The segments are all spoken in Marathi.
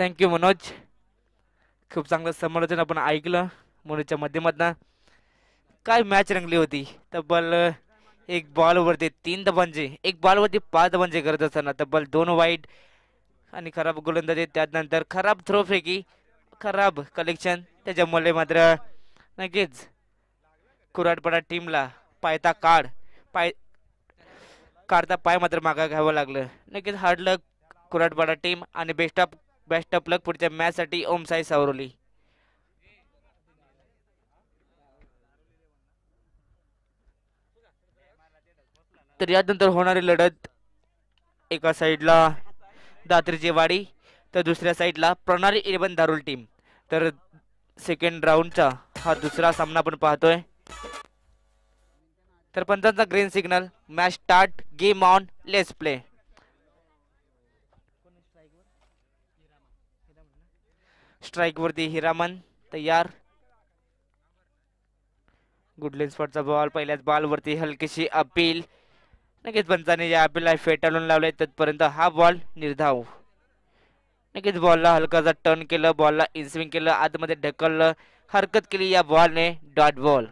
थँक्यू मनोज खूप चांगलं समर्थन आपण ऐकलं मनोजच्या मध्यमधनं काय मॅच रंगली होती तब्बल एक बॉलवरती तीन दबांजे एक बॉलवरती पाच दबांजे करत असताना तब्बल दोन वाईट आणि खराब गोलंदाजी त्यानंतर खराब थ्रो फेकी खराब कलेक्शन त्याच्यामुळे मात्र नक्कीच कुराटपडा टीमला पायता काढ पाय काढता पाय मात्र मागा घ्यावं लागलं नक्कीच हार्ड लक टीम आणि best of best of luck पुढच्या मॅचसाठी ओमसाई सावरोली तर यानंतर होणारी लढत एका साईडला दात्रीची वाडी तर दुसऱ्या साईडला प्रणाली इलेवन दारुल टीम तर सेकंड राऊंडचा हा दुसरा सामना आपण पाहतोय तर पंचांचा green signal match start game on let's play स्ट्राईकवरती हिरामन तयार गुडलेन स्पॉटचा बॉल पहिल्याच बॉलवरती हलकीशी अपील नक्कीच पंचाने या अपीलला फेटाळून लावले तत्पर्यंत हा बॉल निर्धाव नक्कीच बॉलला हलकासा टर्न केलं बॉलला इन्स्विंग केलं आतमध्ये ढकललं हरकत केली या बॉलने डॉट बॉल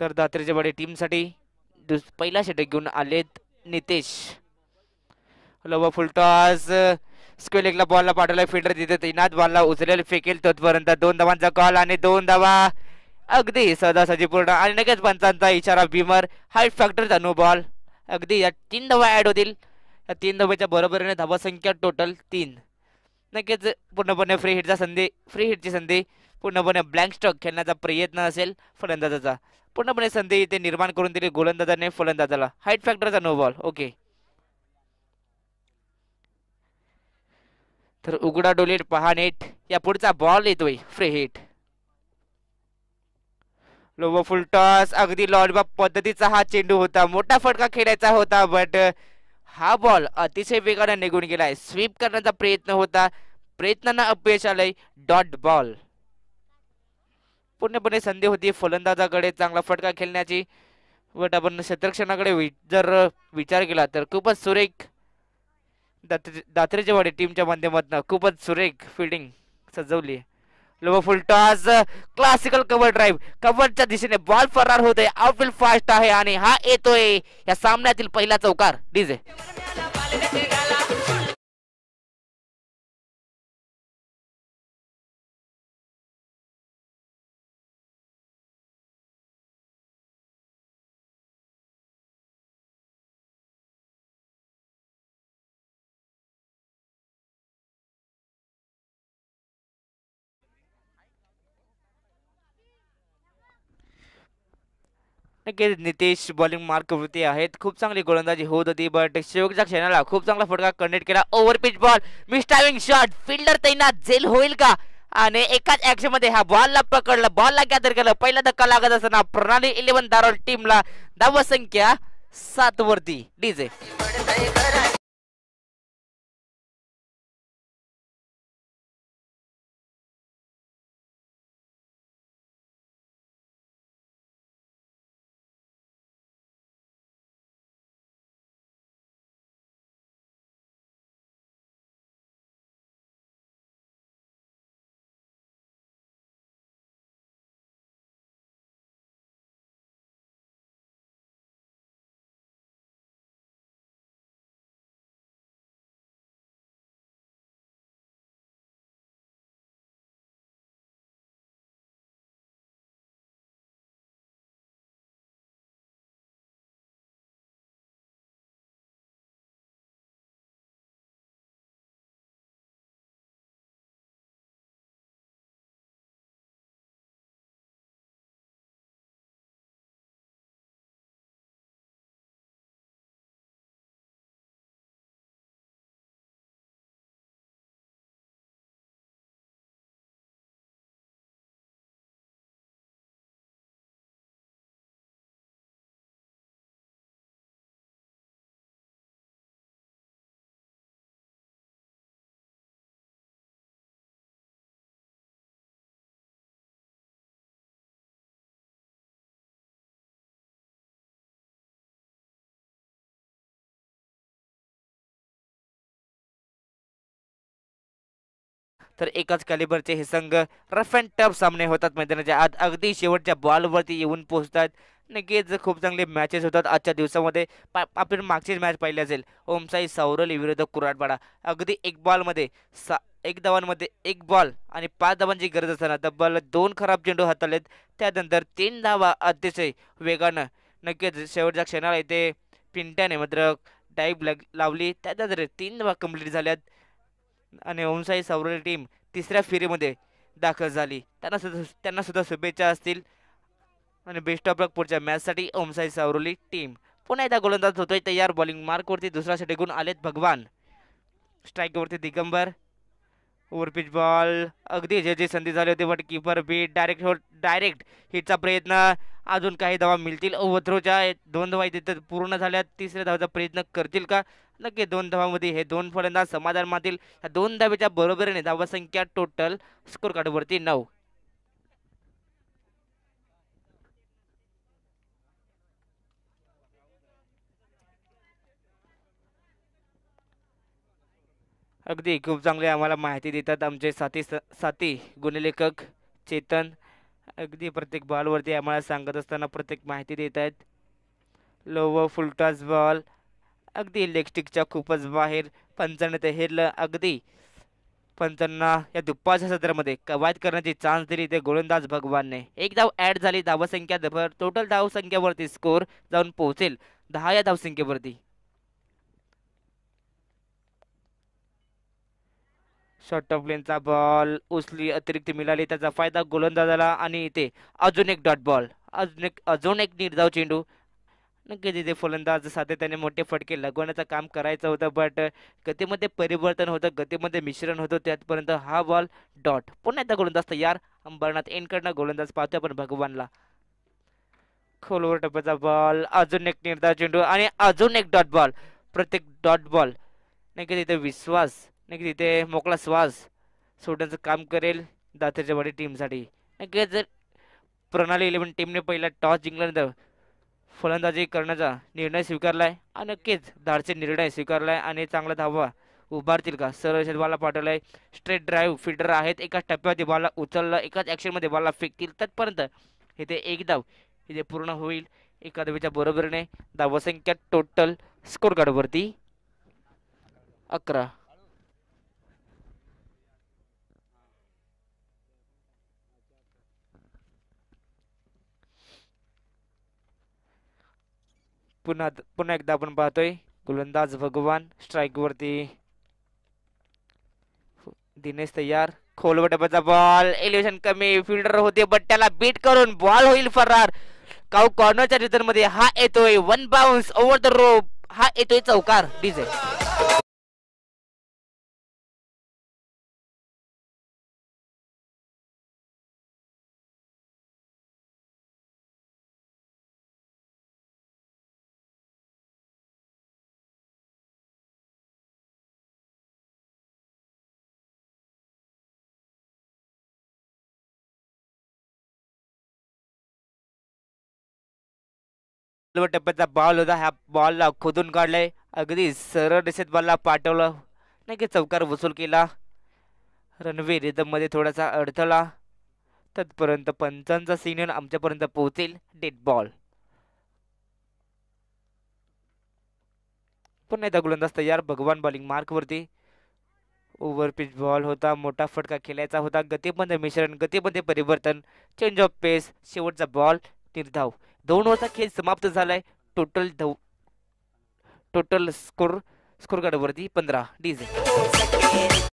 तर दात्रेच्या बडे टीमसाठी दुस पहिला षटक घेऊन आलेत नितेश लोबा फुलटॉस स्क्वेल एकला बॉलला पाठवला फिल्डर तिथे तैनात बॉलला उचलेल फेकेल तोपर्यंत दोन धावांचा कॉल आणि दोन धावा अगदी सहजासहजी पूर्ण आणि नक्कीच पंचांचा इशारा बिमर हा फॅक्टरचा नो बॉल अगदी या तीन धावा ॲड होतील या तीन धाब्याच्या बरोबरीने धावा संख्या टोटल तीन नक्कीच पूर्णपणे फ्री हिटचा संधी फ्री हिटची संधी पूर्णपणे ब्लँक स्टॉक खेळण्याचा प्रयत्न असेल फलंदाजाचा पूर्णपणे संधी इथे निर्माण करून दिली गोलंदाजाने फलंदाजाला हाईट फॅक्टरचा नो बॉल ओके तर उघडा डोलेट पहा नेट या पुढचा बॉल येतोय फ्री हिट लोबो फुल टॉस अगदी लॉलबॉप पद्धतीचा हा चेंडू होता मोठा फटका खेळायचा होता बट हा बॉल अतिशय वेगाने निघून गेलाय स्वीप करण्याचा प्रयत्न होता प्रयत्नांना अपयश आलंय डॉट बॉल पूर्णपणे संधी होती फलंदाजाकडे चांगला फटका खेळण्याची बट आपण क्षेत्रक्षणाकडे जर विचार केला तर खूपच सुरेख दात्रेचे वाडी टीमच्या माध्यमातून खूपच सुरेख फिल्डिंग सजवली लोबो full toss classical cover drive कव्हरच्या दिशेने बॉल फरार होतोय आउटफील्ड फास्ट आहे आणि हा येतोय या सामन्यातील पहिला चौकार डीजे नक्कीच नितेश बॉलिंग मार्कवरती आहेत खूप चांगली गोलंदाजी होत होती बट शेवटच्या क्षणाला खूप चांगला फटका कनेक्ट केला over pitch ball miss shot fielder तैनात जेल होईल का आणि एकाच ऍक्शन मध्ये हा बॉलला पकडलं बॉलला गॅदर केलं पहिला धक्का लागत असताना प्रणाली इलेव्हन दारोल टीमला संख्या सात वरती डीजे तर एकाच कॅलिबरचे हे संघ रफ अँड टफ सामने होतात मैदानाच्या आत अगदी शेवटच्या बॉलवरती येऊन पोहोचतात नक्कीच खूप चांगले मॅचेस होतात आजच्या दिवसामध्ये आपण मागचीच मॅच पाहिली असेल ओमसाई सावरल विरुद्ध कुराडपाडा अगदी एक बॉलमध्ये सा एक धावांमध्ये एक बॉल आणि पाच धावांची गरज असताना तब्बल दोन खराब चेंडू हाताळलेत त्यानंतर तीन धावा अतिशय वेगानं नक्कीच शेवटच्या क्षणाला इथे पिंट्याने मात्र डाईब लावली त्यानंतर तीन धावा कंप्लीट झाल्यात आणि ओमसाई सावरली टीम तिसऱ्या फेरीमध्ये दाखल झाली त्यांना सुद्धा त्यांना सुद्धा शुभेच्छा असतील आणि बेस्ट ऑफ लक पुढच्या मॅचसाठी ओमसाई सावरली टीम पुन्हा एकदा गोलंदाज होतोय तयार बॉलिंग मार्कवरती दुसरा षटक गुण आलेत भगवान स्ट्राईकवरती दिगंबर पिच बॉल अगदी जे जे संधी झाली होती बट किपर बीट डायरेक्ट हो डायरेक्ट हिटचा प्रयत्न अजून काही धावा मिळतील ओव्हर थ्रोच्या दोन धावा इथे पूर्ण झाल्या तिसऱ्या धावाचा प्रयत्न करतील का नक्की दोन धावामध्ये हे दोन फलंदाज समाधान मानतील या दोन धावेच्या बरोबरीने धावसंख्या टोटल स्कोर कार्डवरती नऊ अगदी खूप चांगले आम्हाला माहिती देतात आमचे साथी साथी गुणलेखक चेतन अगदी प्रत्येक बॉलवरती आम्हाला सांगत असताना प्रत्येक माहिती देत आहेत लोव फुलटास बॉल अगदी लेगस्टिकच्या खूपच बाहेर पंचाने ते हेरलं अगदी पंचांना या दुप्पाच्या सत्रामध्ये कवायत करण्याची चान्स दिली ते गोलंदाज भगवानने एक धाव ॲड झाली धावसंख्या दफर टोटल धावसंख्येवरती स्कोर जाऊन पोहोचेल दहा या धावसंख्येवरती शॉर्ट ऑफ लेनचा बॉल उचली अतिरिक्त मिळाली त्याचा फायदा गोलंदाजाला आणि इथे अजून एक डॉट बॉल अजून एक अजून एक निर्धाव चेंडू नक्की तिथे फलंदाज त्याने मोठे फटके लगवण्याचं काम करायचं होतं बट गतीमध्ये परिवर्तन होतं गतीमध्ये मिश्रण होतं त्यातपर्यंत हा बॉल डॉट पुन्हा एकदा गोलंदाज तयार अंबरनाथ एनकडनं गोलंदाज पाहतोय आपण भगवानला खोलवर टप्प्याचा बॉल अजून एक निर्धार चेंडू आणि अजून एक डॉट बॉल प्रत्येक डॉट बॉल नक्की तिथे विश्वास नक्की तिथे मोकळा श्वास सोडण्याचं काम करेल दातेच्या बडी टीमसाठी नाही जर प्रणाली इलेव्हन टीमने पहिला टॉस जिंकल्यानंतर फलंदाजी करण्याचा निर्णय स्वीकारला आहे आणि नक्कीच धाडचे निर्णय स्वीकारलाय आणि चांगला धावा उभारतील का सरळ बाला पाठवला आहे स्ट्रेट ड्राईव्ह फिल्डर आहेत एकाच टप्प्यामध्ये बाला उचलला एकाच ॲक्शनमध्ये बॉलला फेकतील तत्पर्यंत इथे एक धाव इथे पूर्ण होईल एका धावेच्या बरोबरीने धावसंख्या टोटल स्कोर कार्डवरती अकरा पुन्हा पुन्हा एकदा आपण पाहतोय गोलंदाज भगवान वरती दिनेश तयार खोल बॉल एलिव्हेशन कमी फिल्डर होते बट त्याला बीट करून बॉल होईल फरार काऊ कॉर्नरच्या रिझन मध्ये हा येतोय one bounce over the rope हा येतोय चौकार डीजे बॉलवर टप्प्याचा बॉल होता ह्या बॉलला खोदून काढले अगदी सरळ रेषेत बॉलला पाठवलं नाही की चौकार वसूल केला रणवीर रिदममध्ये थोडासा अडथळा तत्पर्यंत पंचांचा सिग्नल आमच्यापर्यंत पोहोचेल डेड बॉल पुन्हा एकदा गोलंदाज तयार भगवान बॉलिंग मार्कवरती ओव्हर पिच बॉल होता मोठा फटका खेळायचा होता गतीमध्ये मिश्रण गतीमध्ये परिवर्तन चेंज ऑफ पेस शेवटचा बॉल निर्धाव दोन ओव्हरचा खेळ समाप्त झालाय टोटल टोटल स्कोर स्कोर कार्डवरती पंधरा डीजे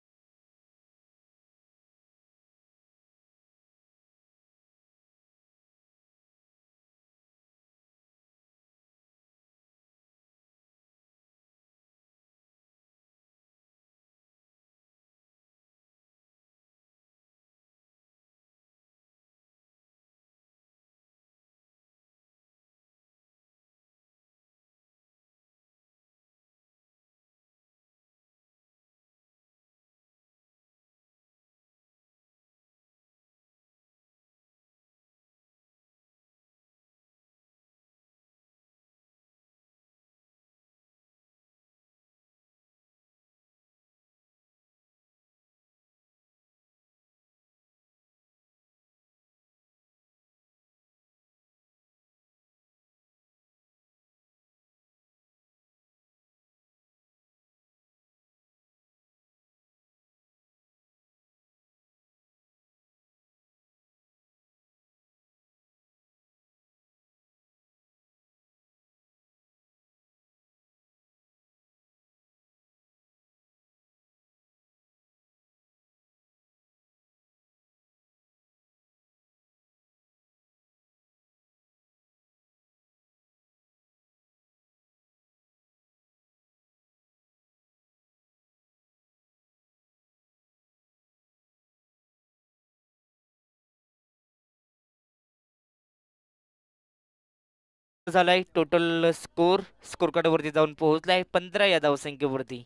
झालाय टोटल स्कोर स्कोर वरती जाऊन पोहोचलाय पंधरा या धावसंख्येवरती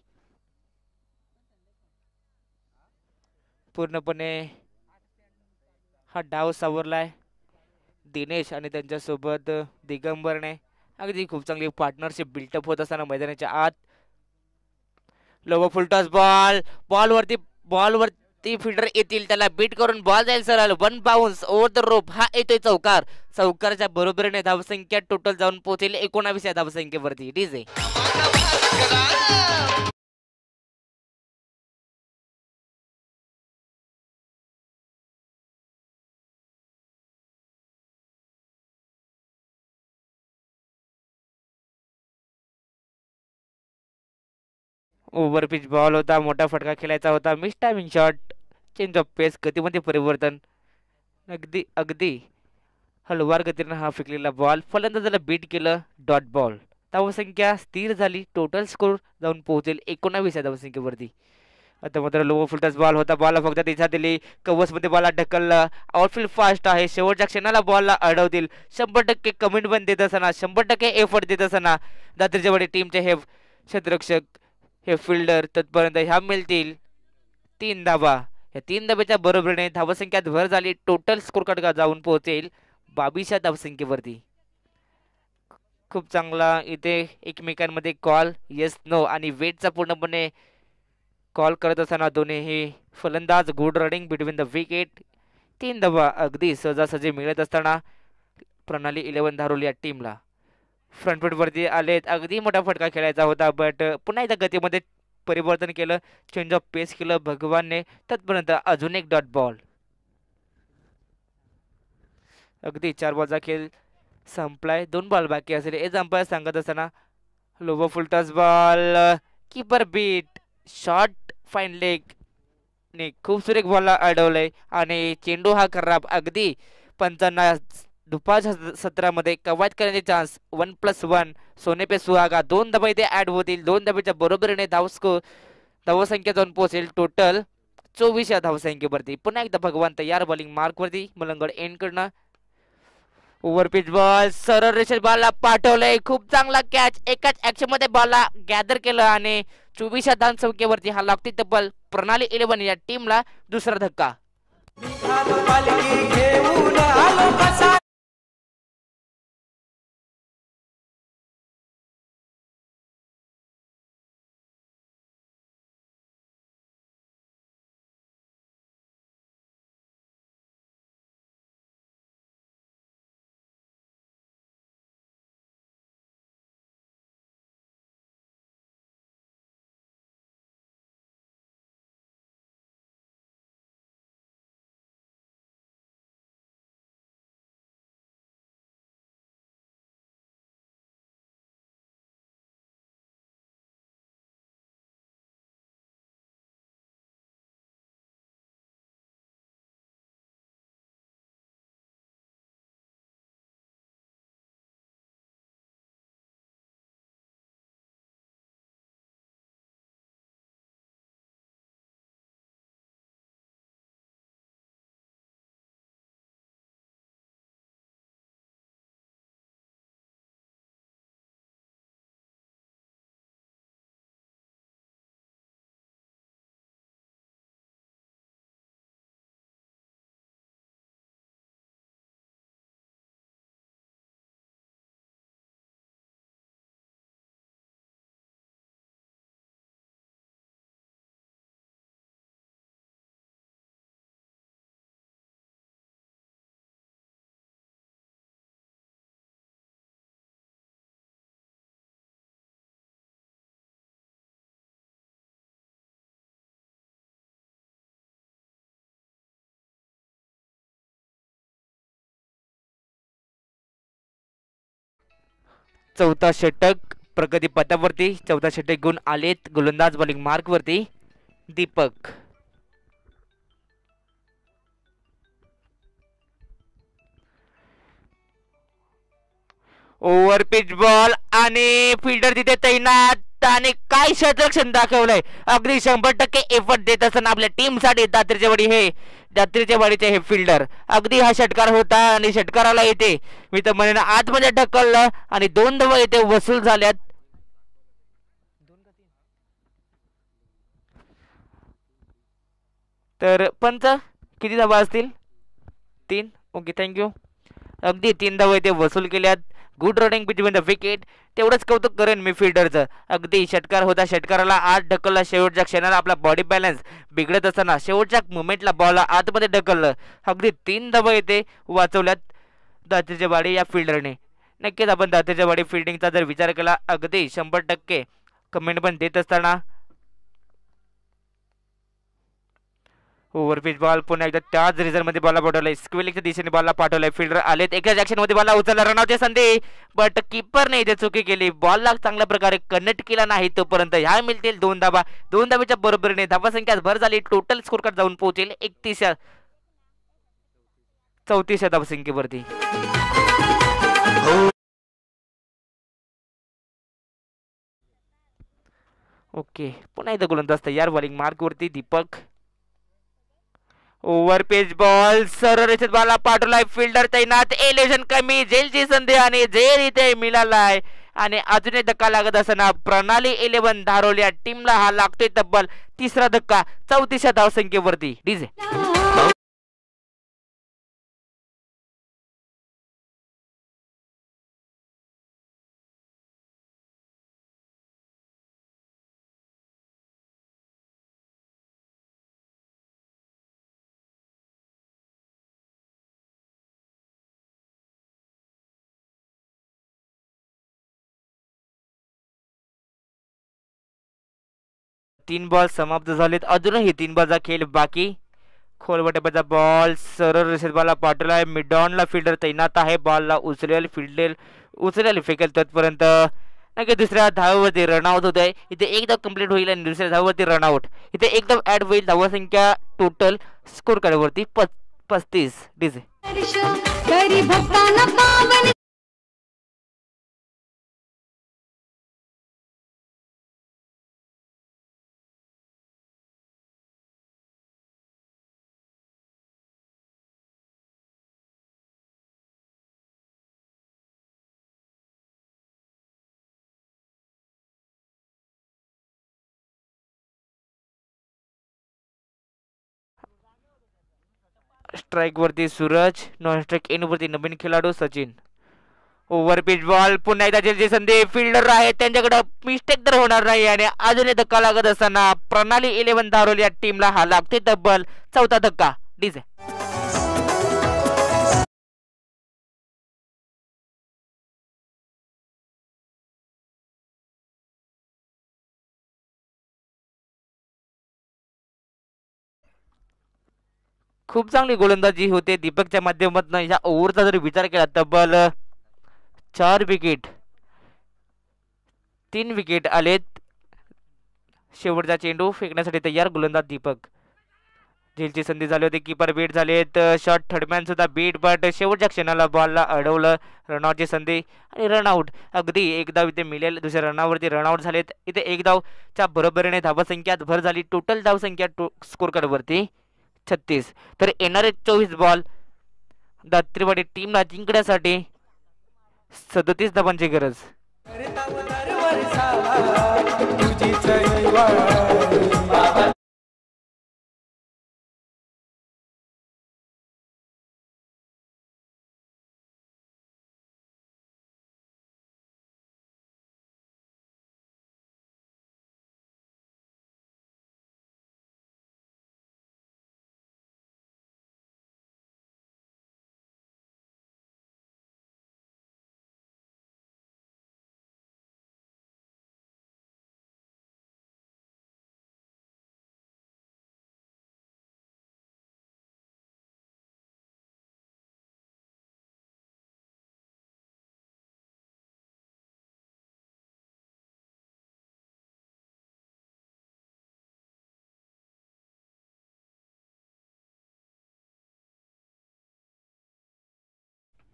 पूर्णपणे हा डाव सावरलाय दिनेश आणि त्यांच्यासोबत दिगंबरने अगदी खूप चांगली पार्टनरशिप बिल्टअप होत असताना मैदानाच्या आत लोबो फुलटॉस बॉल बॉलवरती बॉलवर ती फिल्डर येतील त्याला बीट करून बॉल जाईल सरळ one bounce over the rope हा येतोय चौकार चौकारच्या बरोबरीने धावसंख्या टोटल जाऊन पोहोचेल एकोणावीस या धावसंख्येवरती डीजे पिच बॉल होता मोठा फटका खेळायचा होता miss timing shot change of pace गतीमध्ये परिवर्तन अगदी अगदी हलवार गतीनं हा फेकलेला बॉल फलंदाजाला बीट केलं डॉट बॉल धावसंख्या स्थिर झाली टोटल स्कोर जाऊन पोहोचेल एकोणावीस या धावसंख्येवरती आता मात्र लोवर फुलटाच बॉल होता बॉल फक्त दिशा दिली कवसमध्ये बॉल ढकललं आउटफील्ड फास्ट आहे शेवटच्या क्षणाला बॉलला अडवतील शंभर टक्के कमिटमेंट देत असताना शंभर टक्के एफर्ट देत असताना वडे टीमचे हे क्षेत्ररक्षक हे फिल्डर तत्पर्यंत ह्या मिळतील तीन धाबा या तीन धाब्याच्या बरोबरीने धावसंख्यात भर झाली टोटल स्कोर कार्ड जाऊन पोहोचेल बावीसच्या धावसंख्येवरती खूप चांगला इथे एकमेकांमध्ये कॉल येस नो आणि वेटचा पूर्णपणे कॉल करत असताना हे फलंदाज good running between the wicket तीन धबा अगदी सहजासहजी मिळत असताना प्रणाली इलेवन धारोली या टीमला वरती आलेत अगदी मोठा फटका खेळायचा होता बट पुन्हा एकदा गतीमध्ये परिवर्तन केलं चेंज ऑफ पेस केलं भगवानने तत्पर्यंत अजून एक डॉट बॉल अगदी चार बॉलचा खेळ संपलाय दोन बॉल बाकी असेल एज अंपायर सांगत असताना लोबो full toss ball keeper beat short fine leg ने खूप सुरेख बॉलला अडवलंय आणि चेंडू हा खराब अगदी पंचांना दुपार सत्रामध्ये कवायत करण्याचे चान्स वन प्लस वन सोने पे सुहागा दोन धाबा इथे ॲड होतील दोन धाब्याच्या बरोबरीने धावस्को धावसंख्या जाऊन पोहोचेल टोटल चोवीस या धावसंख्येवरती पुन्हा एकदा भगवंत यार बॉलिंग मार्कवरती मलंगड एंड करणं पिच बॉल सरळ रेषेत बॉलला पाठवलंय खूप चांगला कॅच एकाच ऍक्शन मध्ये बॉलला गॅदर केलं आणि चोवीस या धावसंख्येवरती हा लागते तब्बल प्रणाली इलेव्हन या टीमला दुसरा धक्का चौथा षटक प्रगती पथावरती चौथा षटक गुण आलेत गोलंदाज बॉलिंग मार्कवरती दीपक ओव्हर पिच बॉल आणि फिल्डर तिथे तैनात त्याने काय क्षेत्रक्षण दाखवलंय अगदी शंभर टक्के एफर्ट देत असताना आपल्या टीमसाठी दात्रीचे वडी हे दात्रीचे वडीचे हे फिल्डर अगदी हा षटकार होता आणि षटकाराला येते मी तर म्हणेन आतमध्ये ढकललं आणि दोन दव येथे वसूल झाल्यात तर पंच किती धावा असतील तीन ओके थँक्यू अगदी तीन धावा इथे वसूल केल्यात good running between the wicket तेवढंच कौतुक करेन मी फिल्डरचं अगदी षटकार होता षटकाराला आत ढकलला शेवटच्या क्षणाला आपला बॉडी बॅलन्स बिघडत असताना शेवटच्या मुमेंटला बॉलला आतमध्ये ढकललं अगदी तीन धबा येते वाचवल्यात दातेच्या वाडी या फिल्डरने नक्कीच आपण दातेच्या वाडी फिल्डिंगचा जर विचार केला अगदी शंभर टक्के कमेंट पण देत असताना पिच बॉल पुन्हा एकदा त्याच मध्ये बॉल पाठवलाय स्क्विलिंगच्या दिशेने बॉलला पाठवलाय फिल्डर आलेत एकाच मध्ये बॉल उचलला रनआउटची संधी बट किपरने इथे चुकी केली बॉलला चांगल्या प्रकारे कनेक्ट केला नाही तोपर्यंत ह्या मिळतील दोन धाबा दोन धाब्याच्या बरोबरीने संख्या भर झाली टोटल कार्ड जाऊन पोहोचेल एकतीस चौतीस या धाबसंख्येवरती ओके पुन्हा एकदा गोलंदाज तयार बॉलिंग मार्कवरती दीपक पेज बॉल सर रेषेत बॉलला पाठवलाय फिल्डर तैनात एलेशन कमी जेलची संधी आणि जेल इथे मिळालाय आणि अजूनही धक्का लागत असताना प्रणाली इलेव्हन या टीमला हा लागतोय तब्बल तिसरा धक्का चौतीसच्या धावसंख्येवरती डीजे तीन बॉल समाप्त झालेत अजूनही तीन बॉलचा खेळ बाकी खोल बॉल सरळ रिसेबॉलला पाठवला आहे मिडॉनला फिल्डर तैनात आहे बॉलला उचलेल फिल्डेल उचलेल फेकेल तोपर्यंत नाही दुसऱ्या धावावरती रनआउट होत आहे इथे एकदा कंप्लीट होईल आणि दुसऱ्या धावावरती रनआउट इथे एकदम ॲड होईल धावसंख्या टोटल स्कोर कार्डवरती पस्तीस डीजे वरती सूरज नॉन स्ट्राईक वरती नवीन खेळाडू सचिन ओव्हर पिच बॉल पुन्हा एकदा जे संधी फिल्डर आहेत त्यांच्याकडे मिस्टेक तर होणार नाही आणि अजूनही धक्का लागत असताना प्रणाली इलेव्हन धारोल या टीमला हा लागते तब्बल चौथा धक्का डीजे खूप चांगली गोलंदाजी होते दीपकच्या माध्यमातून या ओव्हरचा जर विचार केला तब्बल चार विकेट तीन विकेट आलेत शेवटचा चेंडू फेकण्यासाठी तयार गोलंदाज दीपक झेलची संधी झाली होती कीपर बीट झालेत शॉट थर्डमॅन सुद्धा बीट बट शेवटच्या क्षणाला बॉलला अडवलं रनआउटची संधी आणि रनआउट अगदी एक इथे मिळेल दुसऱ्या रनावरती रनआउट झालेत इथे एक धावच्या बरोबरीने धावसंख्यात भर झाली टोटल धावसंख्या टो स्कोरकार्डवरती छत्तीस तर येणारे चोवीस बॉल दात्रीवाडी टीमला जिंकण्यासाठी सदतीस धावांची गरज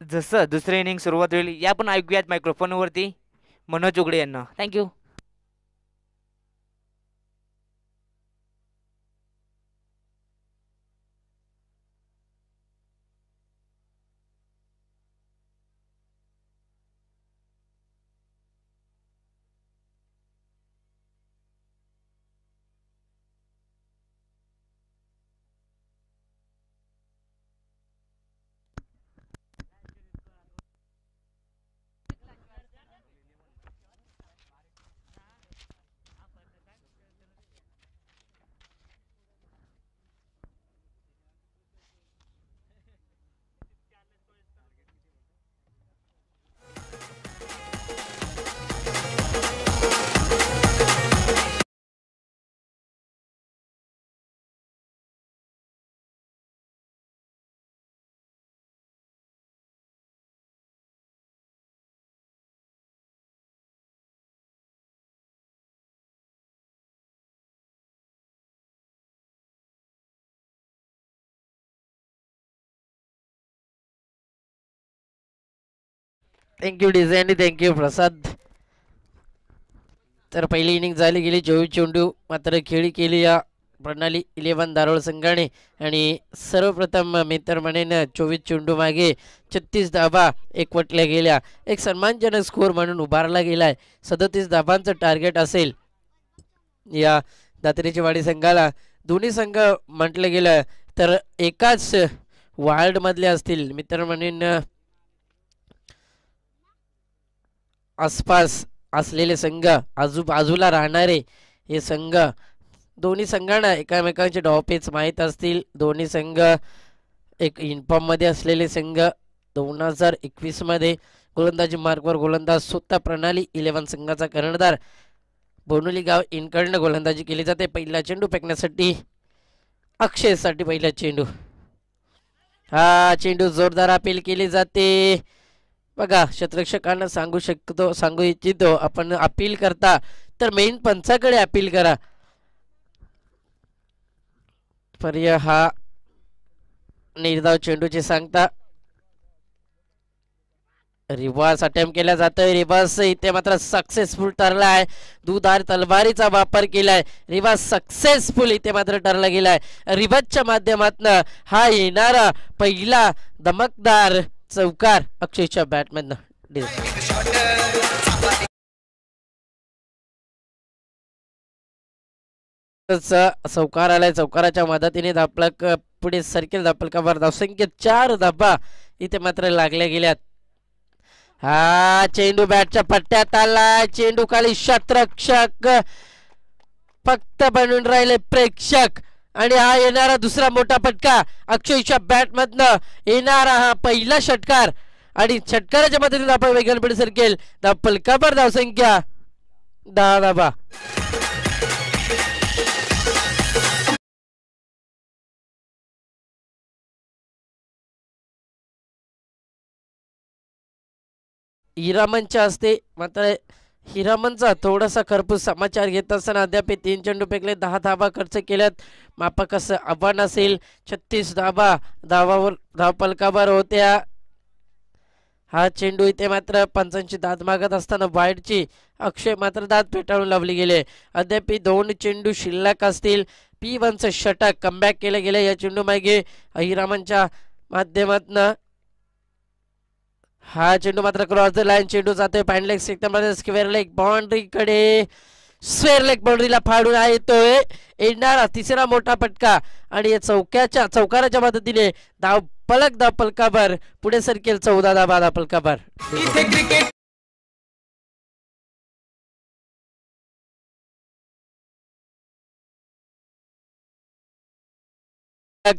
जसं दुसरे इनिंग सुरुवात होईल या पण ऐकूयात मायक्रोफोनवरती मनोज उगडे यांना थँक्यू थँक्यू डिझायनी थँक्यू प्रसाद तर पहिली इनिंग झाली गेली चोवीस चोंडू मात्र खेळी केली या प्रणाली इलेव्हन दारोळ संघाने आणि सर्वप्रथम मी तर म्हणेन चोवीस चेंडू मागे छत्तीस धाबा एकवटल्या गेल्या एक सन्मानजनक स्कोर म्हणून उभारला गेलाय सदतीस धाबांचं टार्गेट असेल या दात्रीची वाडी संघाला दोन्ही संघ म्हटलं गेलं तर एकाच वार्डमधले असतील मित्र म्हणून आसपास असलेले संघ आजूबाजूला राहणारे हे संघ दोन्ही संघांना एकामेकांचे डॉपेच माहीत असतील दोन्ही संघ एक मध्ये असलेले संघ दोन हजार एकवीसमध्ये गोलंदाजी मार्गवर गोलंदाज स्वतः प्रणाली इलेव्हन संघाचा कर्णधार बोनुली गाव इनकडनं गोलंदाजी केली जाते पहिला चेंडू फेकण्यासाठी अक्षयसाठी पहिला चेंडू हा चेंडू जोरदार अपील केली जाते बघा क्षेत्रक्षकांना सांगू शकतो सांगू इच्छितो आपण अपील करता तर मेन पंचाकडे अपील करा पर्य हा निर्धाव चेंडूचे सांगता रिवास अटेम्प्ट केला जातोय रिवास इथे मात्र सक्सेसफुल ठरला आहे दुधार तलवारीचा वापर केलाय रिवास सक्सेसफुल इथे मात्र ठरला गेलाय रिव्हर्सच्या माध्यमातनं हा येणारा पहिला दमकदार चौकार अक्षयच्या बॅटमॅन चौकार आलाय चौकाराच्या मदतीने धापलक पुढे सरकेल धापलकावर संख्येत चार धाबा इथे मात्र लागल्या गेल्यात हा चेंडू बॅटच्या पट्ट्यात आला चेंडू खाली शतरक्षक फक्त बनून राहिले प्रेक्षक आणि हा येणारा दुसरा मोठा फटका अक्षयच्या बॅटमधनं येणारा हा पहिला षटकार आणि षटकाराच्या मदतीने आपण पडे सरकेल दा धाव धावसंख्या दहा धाबा इरामनच्या हस्ते मात्र हिरामनचा थोडासा खरपूस समाचार घेत असताना अद्याप तीन चेंडू पेकले दहा धावा खर्च केल्यात मापक असं आव्हान असेल छत्तीस धाबा धावावर धावपलकावर होत्या हा चेंडू इथे मात्र पंचांची दाद मागत असताना वाईटची अक्षय मात्र दात फेटाळून लावली गेले अद्याप दोन चेंडू शिल्लक असतील पी वनचं षटक कमबॅक केलं गेलं या चेंडू मागे अहिरामनच्या माध्यमातनं हा चेंडू मात्र क्रॉस द लाईन चेंडू जातोय पॅनलेग सेक्टर स्क्वेअर लेग बाउंड्रीकडे स्क्वेअर लेग बाउंड्रीला फाडून येतोय येणारा तिसरा मोठा फटका आणि या चौक्याच्या चौकाराच्या मदतीने धाव पलक धाव पलकाभर पुढे सरकेल चौदा दाबा दा पलकाभर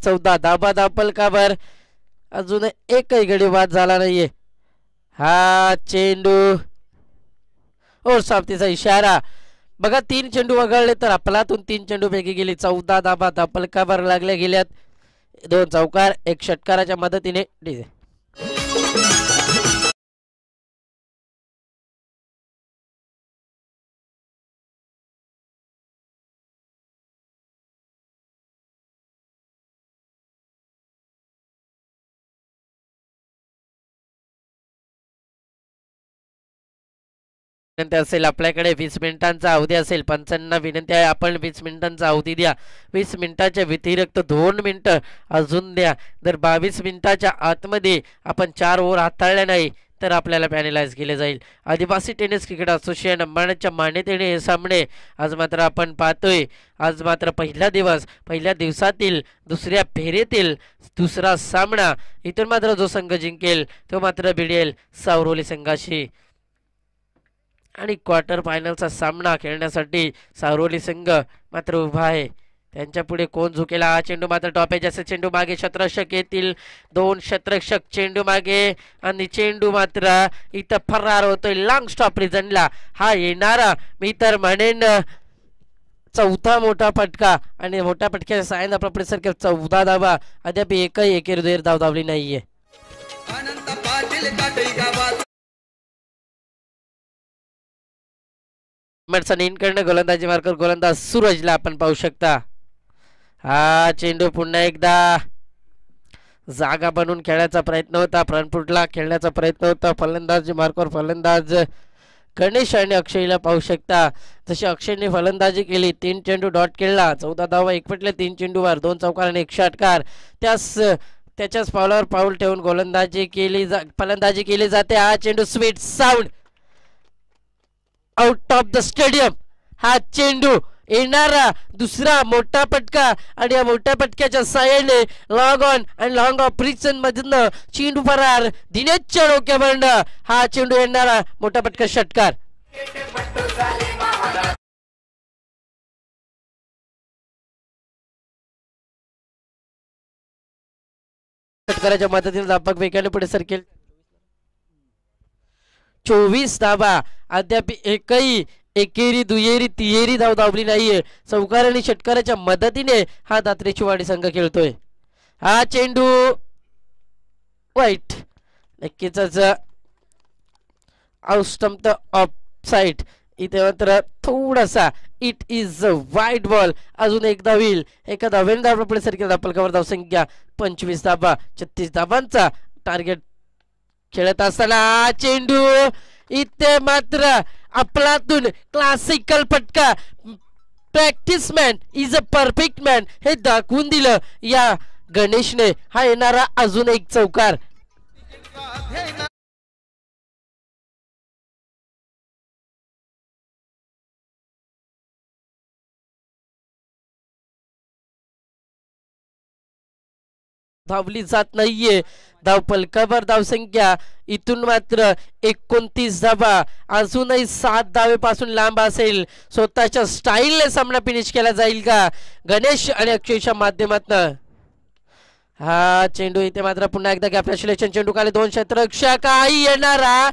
चौदा धाबा धापलकावर अजून एकही गडी वाद झाला नाहीये हा चेंडू हो सापतीचा इशारा बघा तीन चेंडू वगळले तर अपलातून तीन चेंडू पैकी गेली चौदा धाबा भर लागल्या गेल्यात दोन चौकार एक षटकाराच्या मदतीने विनंती असेल आपल्याकडे वीस मिनिटांचा अवधी असेल पंचांना विनंती आहे आपण वीस मिनिटांचा अवधी द्या वीस मिनिटाच्या व्यतिरिक्त दोन मिनटं अजून द्या जर बावीस मिनिटाच्या आतमध्ये आपण चार ओव्हर हाताळले नाही तर आपल्याला पॅनलाइज केले जाईल आदिवासी टेनिस क्रिकेट असोसिएशन अंबाण्याच्या मान्यतेने हे सामने आज मात्र आपण पाहतोय आज मात्र पहिला दिवस पहिल्या दिवसातील दुसऱ्या फेरीतील दुसरा सामना इथून मात्र जो संघ जिंकेल तो मात्र भिडेल सावरोली संघाशी आणि क्वार्टर फायनलचा सामना खेळण्यासाठी सारोली संघ मात्र उभा आहे त्यांच्यापुढे कोण झुकेला हा चेंडू मात्र टॉपेज जसे चेंडू मागे शत्रक्षक येतील दोन शत्रक्षक चेंडू मागे आणि चेंडू मात्र इथं फरार होतोय लॉंग स्टॉप रिझनला हा येणारा मी तर म्हणेन चौथा मोठा फटका आणि मोठ्या फटक्याच्या सायन आपण सारखे चौदा धावा अद्याप एकही एकेर धाव धावली नाहीये मेडसन इनकडनं गोलंदाजी मार्कर गोलंदाज सूरजला आपण पाहू शकता हा चेंडू पुन्हा एकदा जागा बनून खेळायचा प्रयत्न होता फ्रंटफुटला खेळण्याचा प्रयत्न होता फलंदाज मार्कर फलंदाज गणेश आणि अक्षयला पाहू शकता जशी अक्षयने फलंदाजी केली तीन चेंडू डॉट खेळला चौदा धावा पटले तीन चेंडूवर दोन चौकार आणि एकशे षटकार त्यास त्याच्याच पावलावर पाऊल ठेवून गोलंदाजी केली जा फलंदाजी केली जाते हा चेंडू sweet sound out of the stadium हा चेंडू येणारा दुसरा मोठा पटका आणि या मोठ्या पटक्याच्या साह्याने लॉग ऑन आणि लॉंग ऑफ फ्रिक्शन मधनं चेंडू फरार दिनेशच्या डोक्यावरनं हा चेंडू येणारा मोठा पटका षटकार षटकाराच्या मदतीने दापक वेगाने पुढे सरकेल चोवीस धावा अद्याप एकही एकेरी दुहेरी तिहेरी धाव धावली नाहीये चौकार आणि षटकाराच्या मदतीने हा दात्रे वाडी संघ खेळतोय हा चेंडू वाईट नक्कीच द ऑफ साईट इथे मात्र थोडासा इट इज अ वाईट बॉल अजून एकदा होईल एका धावेने धाव पुढे धाव संख्या धावसंख्या पंचवीस धाबा छत्तीस धाबांचा टार्गेट खेळत असताना चेंडू इथे मात्र अपलातून क्लासिकल पटका practice man is a perfect man हे दाखवून दिलं या गणेशने हा येणारा अजून एक चौकार धावली जात नाहीये धावपल कबर धावसंख्या इथून मात्र एकोणतीस धावा अजूनही सात धावेपासून लांब असेल स्वतःच्या स्टाईलने सामना फिनिश केला जाईल का गणेश आणि अक्षयच्या माध्यमातनं हा चेंडू इथे मात्र पुन्हा एकदा गॅप सिलेक्शन चेंडू काले दोन क्षेत्र काही येणारा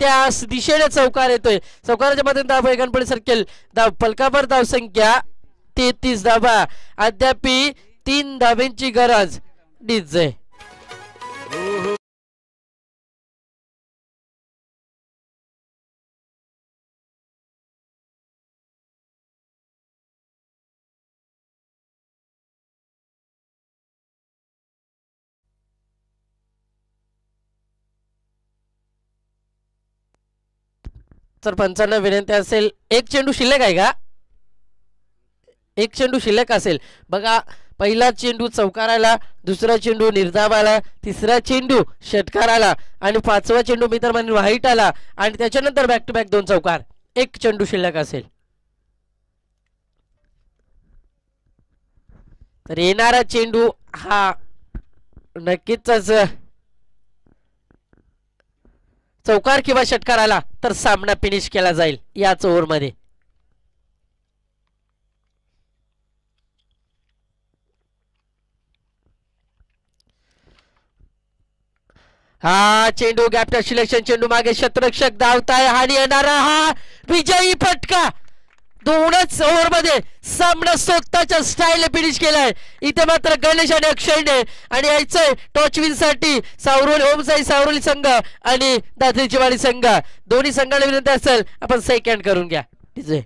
त्या दिशेने चौकार येतोय चौकाराच्या माध्यम धाव एकांपुढे सरकेल धाव पलकाभर धावसंख्या तेहतीस धावा अद्यापि तीन धाव्यांची गरज डीजे तर पंचांना विनंती असेल एक चेंडू शिल्लक आहे का एक चेंडू शिल्लक असेल बघा पहिला चेंडू चौकाराला दुसरा चेंडू निर्धाबाला तिसरा चेंडू आला आणि पाचवा चेंडू मित्र व्हाईट आला आणि त्याच्यानंतर बॅक टू बॅक दोन चौकार एक चेंडू शिल्लक असेल तर येणारा चेंडू हा नक्कीच चौकार किंवा षटकार आला तर सामना फिनिश केला जाईल याच ओव्हरमध्ये हा चेंडू गॅप्टर सिलेक्शन चेंडू मागे शतरक्षक धावताय आणि येणारा हा विजयी फटका दोनच मध्ये सामना स्वतःच्या स्टाईल फिनिश केलाय इथे मात्र गणेश आणि अक्षयने आणि यायचंय टॉचविन साठी ओम ओमसाई सावरोली संघ आणि दादरीची वाडी संघ दोन्ही संघाला विनंती असेल आपण सेकंड करून घ्या विजय